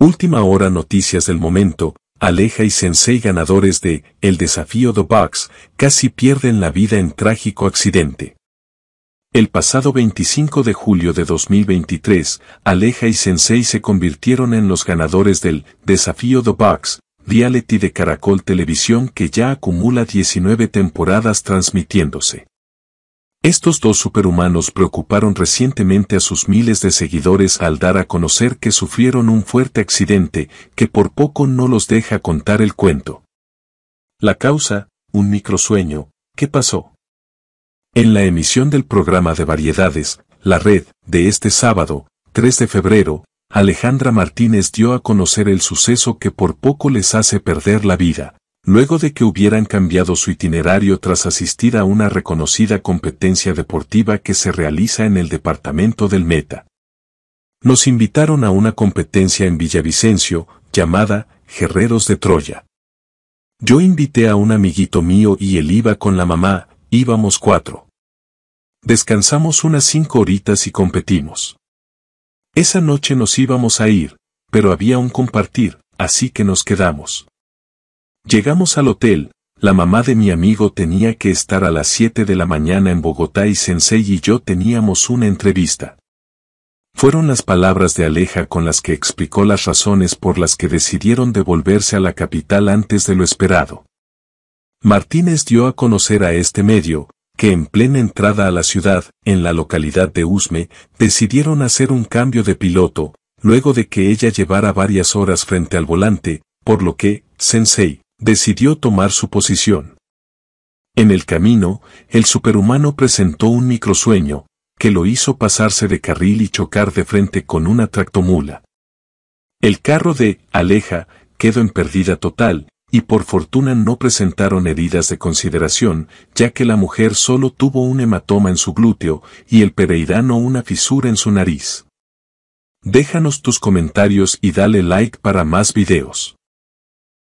Última hora noticias del momento, Aleja y Sensei ganadores de El desafío de Box, casi pierden la vida en trágico accidente. El pasado 25 de julio de 2023, Aleja y Sensei se convirtieron en los ganadores del Desafío de Bucks, reality de Caracol Televisión que ya acumula 19 temporadas transmitiéndose. Estos dos superhumanos preocuparon recientemente a sus miles de seguidores al dar a conocer que sufrieron un fuerte accidente que por poco no los deja contar el cuento. La causa, un microsueño, ¿qué pasó? En la emisión del programa de variedades, La Red, de este sábado, 3 de febrero, Alejandra Martínez dio a conocer el suceso que por poco les hace perder la vida luego de que hubieran cambiado su itinerario tras asistir a una reconocida competencia deportiva que se realiza en el departamento del Meta. Nos invitaron a una competencia en Villavicencio, llamada Guerreros de Troya. Yo invité a un amiguito mío y él iba con la mamá, íbamos cuatro. Descansamos unas cinco horitas y competimos. Esa noche nos íbamos a ir, pero había un compartir, así que nos quedamos. Llegamos al hotel, la mamá de mi amigo tenía que estar a las 7 de la mañana en Bogotá y Sensei y yo teníamos una entrevista. Fueron las palabras de Aleja con las que explicó las razones por las que decidieron devolverse a la capital antes de lo esperado. Martínez dio a conocer a este medio, que en plena entrada a la ciudad, en la localidad de Usme, decidieron hacer un cambio de piloto, luego de que ella llevara varias horas frente al volante, por lo que, Sensei, decidió tomar su posición. En el camino, el superhumano presentó un microsueño, que lo hizo pasarse de carril y chocar de frente con una tractomula. El carro de Aleja quedó en pérdida total, y por fortuna no presentaron heridas de consideración, ya que la mujer solo tuvo un hematoma en su glúteo y el pereirano una fisura en su nariz. Déjanos tus comentarios y dale like para más videos.